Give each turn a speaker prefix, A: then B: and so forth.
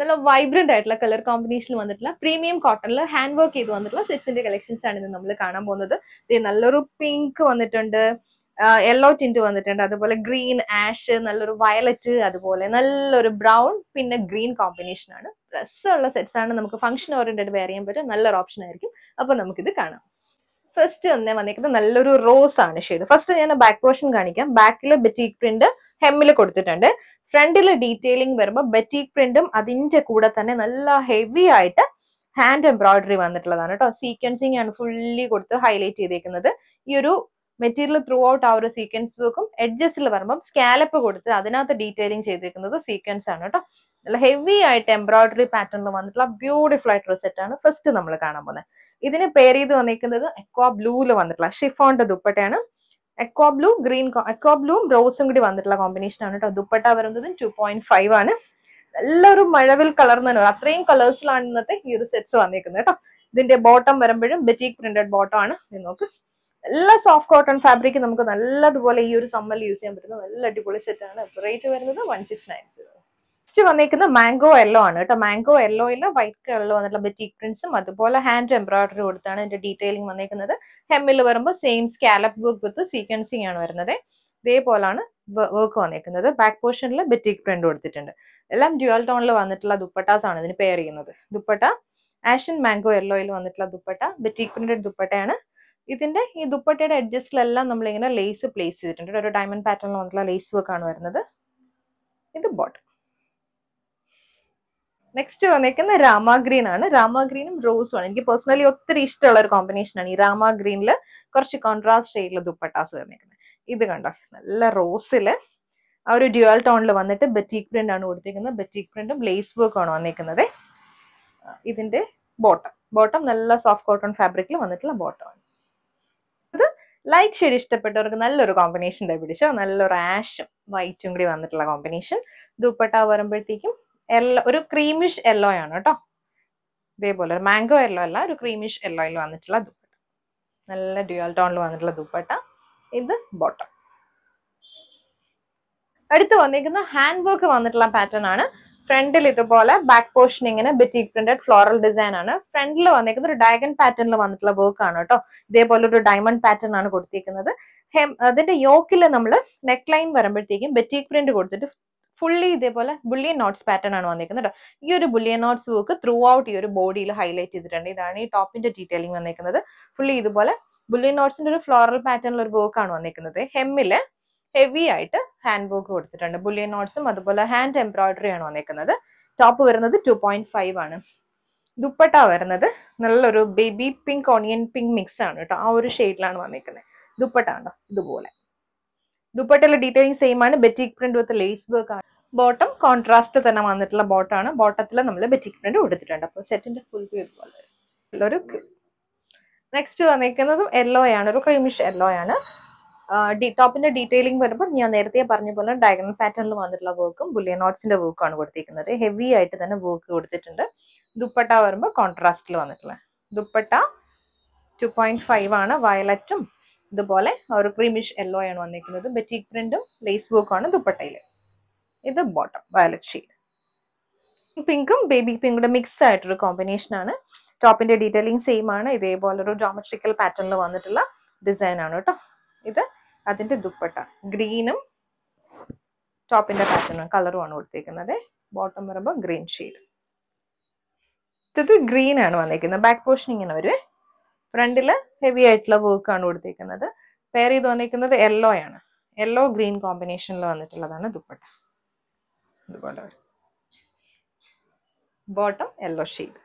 A: നല്ല വൈബ്രന്റ് ആയിട്ടുള്ള കളർ കോമ്പിനേഷനിൽ വന്നിട്ടുള്ള പ്രീമിയം കോട്ടണിൽ ഹാൻഡ് വർക്ക് ചെയ്ത് വന്നിട്ടുള്ള സെറ്റ്സിന്റെ കളക്ഷൻസ് ആണ് ഇന്ന് നമ്മൾ കാണാൻ പോകുന്നത് നല്ലൊരു പിങ്ക് വന്നിട്ടുണ്ട് യെല്ലോ ടിന്റ് വന്നിട്ടുണ്ട് അതുപോലെ ഗ്രീൻ ആഷ് നല്ലൊരു വയലറ്റ് അതുപോലെ നല്ലൊരു ബ്രൗൺ പിന്നെ ഗ്രീൻ കോമ്പിനേഷൻ ആണ് ഡ്രസ് ഉള്ള സെറ്റ്സ് ആണ് നമുക്ക് ഫംഗ്ഷൻ ഓറിയന്റഡ് വെയർ ചെയ്യാൻ പറ്റും നല്ലൊരു ഓപ്ഷൻ ആയിരിക്കും അപ്പോൾ നമുക്കിത് കാണാം ഫസ്റ്റ് തന്നെ വന്നിരിക്കുന്നത് നല്ലൊരു റോസ് ആണ് ഷെയ്ഡ് ഫസ്റ്റ് ഞാൻ ബാക്ക് പോർഷൻ കാണിക്കാം ബാക്കിൽ ബെറ്റീക് പ്രിന്റ് ഹെമ്മിൽ കൊടുത്തിട്ടുണ്ട് ഫ്രണ്ടിൽ ഡീറ്റെയിലിംഗ് വരുമ്പോൾ ബെറ്റീക് പ്രിന്റും അതിന്റെ കൂടെ തന്നെ നല്ല ഹെവി ആയിട്ട് ഹാൻഡ് എംബ്രോയിഡറി വന്നിട്ടുള്ളതാണ് കേട്ടോ സീക്വൻസിങ് ആണ് ഫുള്ളി കൊടുത്ത് ഹൈലൈറ്റ് ചെയ്തേക്കുന്നത് ഈ ഒരു മെറ്റീരിയൽ ത്രൂ ഔട്ട് ആ ഒരു സീക്വൻസ് വർക്കും എഡ്ജസ്റ്റിൽ വരുമ്പം സ്കാലപ്പ് കൊടുത്ത് അതിനകത്ത് ഡീറ്റെയിലിംഗ് ചെയ്തേക്കുന്നത് സീക്വൻസ് ആണ് കേട്ടോ നല്ല ഹെവി ആയിട്ട് എംബ്രോയിഡറി പാറ്റേണിൽ വന്നിട്ടുള്ള ബ്യൂട്ടിഫുൾ ആയിട്ടുള്ള സെറ്റാണ് ഫസ്റ്റ് നമ്മൾ കാണാൻ പോകുന്നത് ഇതിന് പേര് ചെയ്ത് വന്നിരിക്കുന്നത് എക്വാ ബ്ലൂവിൽ വന്നിട്ടുള്ള ഷിഫോണിന്റെ ദുപ്പട്ടയാണ് എക്കോ ബ്ലൂ ഗ്രീൻ എക്കോ ബ്ലൂവും ബ്രൗസും കൂടി വന്നിട്ടുള്ള കോമ്പിനേഷൻ ആണ് കേട്ടോ ദുപ്പട്ട വരുന്നത് ടു പോയിന്റ് ഫൈവ് ആണ് ഒരു മഴവിൽ കളർന്നാണ് അത്രയും കളേഴ്സിലാണ് ഇന്നത്തെ ഈ ഒരു സെറ്റ്സ് വന്നിരിക്കുന്നത് കേട്ടോ ഇതിന്റെ ബോട്ടം വരുമ്പോഴും ബെറ്റീക് പ്രിന്റഡ് ബോട്ടം ആണ് നോക്ക് എല്ലാ സോഫ്റ്റ് കോട്ടൺ ഫാബ്രിക് നമുക്ക് നല്ലതുപോലെ ഈ ഒരു സമ്മൽ യൂസ് ചെയ്യാൻ പറ്റുന്ന നല്ല അടിപൊളി സെറ്റ് ആണ് റേറ്റ് വരുന്നത് one six nine six next വന്നേക്കുന്ന മാംഗോ യെല്ലോ ആണ് കേട്ടോ മാംഗോ യെല്ലോയിൽ വൈറ്റ് കളറിൽ വന്നിട്ടുള്ള ബെറ്റി പ്രിന്റ്സും അതുപോലെ ഹാൻഡ് എംബ്രോയിഡറി കൊടുത്താണ് ഇതിന്റെ ഡീറ്റെയിലിംഗ് വന്നേക്കുന്നത് ഹെമ്മിൽ വരുമ്പോൾ same scallop work with sequencing ആണ് വരുന്നത് ഇതേപോലാണ് വർക്ക് വന്നേക്കുന്നത് ബാക്ക് പോർഷനിൽ ബെറ്റി പ്രിന്റ് കൊടുത്തിട്ടുണ്ട് എല്ലാം ഡ്യുവൽ ടോണിൽ വന്നിട്ടുള്ള ദുപ്പട്ടാസ് ആണ് ഇതിന് പെയർ ചെയ്യുന്നത് ദുപ്പട്ട ആഷൻ മാംഗോ യെല്ലോയിൽ വന്നിട്ടുള്ള ദുപ്പട്ട ബെറ്റി പ്രിന്റഡ് ദുപ്പട്ടയാണ് ഇതിന്റെ ഈ ദുപ്പട്ടയുടെ അഡ്ജസ്റ്റിലെല്ലാം നമ്മളിങ്ങനെ ലേസ് പ്ലേസ് ചെയ്തിട്ടുണ്ട് ഒരു ഡയമണ്ട് പാറ്റേണിൽ വന്നിട്ടുള്ള ലേസ് വർക്കാണ് വരുന്നത് ഇത് ബോട്ടം നെക്സ്റ്റ് വന്നേക്കുന്ന രാമാഗ്രീൻ ആണ് രാമാഗ്രീനും റോസും ആണ് എനിക്ക് പേഴ്സണലി ഒത്തിരി ഇഷ്ടമുള്ള ഒരു കോമ്പിനേഷൻ ആണ് ഈ രാമ കുറച്ച് കോൺട്രാസ്റ്റ് ഷെയ്ഡിൽ ദുപ്പട്ടാസ് വന്നേക്കുന്നത് ഇത് കണ്ടോ നല്ല റോസില് ആ ഒരു ഡ്യുവൽ ടോണിൽ വന്നിട്ട് ബെറ്റീക് പ്രിന്റ് ആണ് കൊടുത്തിരിക്കുന്നത് ബെറ്റീക് പ്രിന്റും ലേസ് വർക്ക് ആണ് വന്നിരിക്കുന്നത് ഇതിന്റെ ബോട്ടം ബോട്ടം നല്ല സോഫ്റ്റ് കോട്ടൺ ഫാബ്രിക്കിൽ വന്നിട്ടുള്ള ബോട്ടം ആണ് ഇത് ലൈറ്റ് ഷെയ്ഡ് ഇഷ്ടപ്പെട്ടവർക്ക് നല്ലൊരു കോമ്പിനേഷൻ പിടിച്ചോ നല്ലൊരു ആഷും വൈറ്റും കൂടി വന്നിട്ടുള്ള കോമ്പിനേഷൻ ദുപ്പട്ട വരുമ്പോഴത്തേക്കും യെല്ലോ ഒരു ക്രീമിഷ് യെല്ലോ ആണ് കേട്ടോ ഇതേപോലെ മാംഗോ യെല്ലോ അല്ല ഒരു ക്രീമിഷ് യെല്ലോയിൽ വന്നിട്ടുള്ള ദുപ്പട്ട നല്ല ഡ്യുവൽ ടോണിൽ വന്നിട്ടുള്ള ദുപ്പട്ട ഇത് ബോട്ടം അടുത്ത് വന്നിരിക്കുന്ന ഹാൻഡ് വർക്ക് വന്നിട്ടുള്ള പാറ്റേൺ ആണ് ഫ്രണ്ടിൽ ഇതുപോലെ ബാക്ക് പോർഷൻ ഇങ്ങനെ ബെറ്റി പ്രിന്റഡ് ഫ്ലോറൽ ഡിസൈൻ ആണ് ഫ്രണ്ടിൽ വന്നിരിക്കുന്ന ഒരു ഡയഗൺ പാറ്റേണിൽ വന്നിട്ടുള്ള വർക്ക് ആണ് കേട്ടോ ഇതേപോലെ ഒരു ഡയമണ്ട് പാറ്റേൺ ആണ് കൊടുത്തിരിക്കുന്നത് അതിന്റെ യോക്കിൽ നമ്മൾ നെക്ക് ലൈൻ വരുമ്പോഴത്തേക്കും ബെറ്റി പ്രിന്റ് കൊടുത്തിട്ട് ഫുള്ളി ഇതേപോലെ ബുള്ളിയൻ നോട്ട്സ് പാറ്റേൺ ആണ് വന്നിരിക്കുന്നത് കേട്ടോ ഈ ഒരു bullion knots work throughout ഈ ഒരു ബോഡിയിൽ ഹൈലൈറ്റ് ചെയ്തിട്ടുണ്ട് ഇതാണ് ഈ ടോപ്പിന്റെ ഡീറ്റെയിലിംഗ് വന്നിരിക്കുന്നത് ഫുള്ളി ഇതുപോലെ ബുള്ളിയൻ നോട്ട്സിന്റെ ഒരു ഫ്ലോറൽ പാറ്റേണിൽ ഒരു വർക്ക് ആണ് വന്നിരിക്കുന്നത് ഹെമ്മില് ഹെവി ആയിട്ട് ഹാൻഡ് വർക്ക് കൊടുത്തിട്ടുണ്ട് ബുള്ളിയൻ നോട്ട്സും അതുപോലെ ഹാൻഡ് എംബ്രോയിഡറി ആണ് വന്നിരിക്കുന്നത് ടോപ്പ് വരുന്നത് ടു പോയിന്റ് ഫൈവ് ആണ് ദുപ്പട്ട വരുന്നത് നല്ലൊരു baby pink onion pink mix ആണ് കേട്ടോ ആ ഒരു ഷെയ്ഡിലാണ് വന്നിരിക്കുന്നത് ദുപ്പട്ട ഉണ്ടോ ഇതുപോലെ ദുപ്പട്ടയിലെ ഡീറ്റെയിലിംഗ് സെയിം ആണ് batik print with lace work ആണ് ബോട്ടം കോൺട്രാസ്റ്റ് തന്നെ വന്നിട്ടുള്ള ബോട്ടാണ് ബോട്ടത്തിൽ നമ്മൾ ബെറ്റിക് പ്രിന്റ് കൊടുത്തിട്ടുണ്ട് അപ്പോൾ സെറ്റിന്റെ ഫുൾ വ്യൂ ഇതുപോലെ ഒരു നെക്സ്റ്റ് വന്നിരിക്കുന്നതും യെല്ലോ ആണ് ഒരു ക്രീമിഷ് യെല്ലോ ആണ് ടോപ്പിന്റെ ഡീറ്റെയിലിംഗ് വരുമ്പോൾ ഞാൻ നേരത്തെ പറഞ്ഞ പോലെ ഡയഗണൽ പാറ്റേണിൽ വന്നിട്ടുള്ള വർക്കും ബുള്ളിയ നോട്ട്സിന്റെ വർക്കാണ് കൊടുത്തിരിക്കുന്നത് ഹെവി ആയിട്ട് തന്നെ വർക്ക് കൊടുത്തിട്ടുണ്ട് ദുപ്പട്ട വരുമ്പോൾ കോൺട്രാസ്റ്റിൽ വന്നിട്ടുള്ള ദുപ്പട്ട ടു പോയിന്റ് ഫൈവ് ആണ് വയലറ്റും ഇതുപോലെ ഒരു ക്രീമിഷ് യെല്ലോ ആണ് വന്നിരിക്കുന്നത് ബെറ്റിക് പ്രിന്റും ലേസ് ആണ് ദുപ്പട്ടയിൽ ഇത് ബോട്ടം വയലറ്റ് ഷെയ്ഡ് പിങ്കും ബേബി പിങ്കുടെ മിക്സ് ആയിട്ടൊരു കോമ്പിനേഷൻ ആണ് ടോപ്പിന്റെ ഡീറ്റെയിലിംഗ് സെയിം ആണ് ഇതേപോലെ ഒരു ജോമെട്രിക്കൽ പാറ്റേണിൽ വന്നിട്ടുള്ള ഡിസൈൻ ആണ് കേട്ടോ ഇത് അതിന്റെ ദുപ്പട്ട ഗ്രീനും ടോപ്പിന്റെ പാറ്റേണും ആണ് കൊടുത്തേക്കുന്നത് ബോട്ടം വരുമ്പോൾ ഗ്രീൻ ഷെയ്ഡ് ഇത് ഗ്രീൻ ആണ് വന്നിരിക്കുന്നത് ബാക്ക് പോർഷൻ ഇങ്ങനെ വരുവേ ഫ്രണ്ടില് ഹെവി ആയിട്ടുള്ള വർക്ക് ആണ് കൊടുത്തേക്കുന്നത് പേര് ചെയ്ത് വന്നിരിക്കുന്നത് യെല്ലോ ആണ് യെല്ലോ ഗ്രീൻ കോമ്പിനേഷനിൽ വന്നിട്ടുള്ളതാണ് ദുപ്പട്ട ഇതുപോലെ ബോട്ടം യെല്ലോ ഷെയ്ഡ്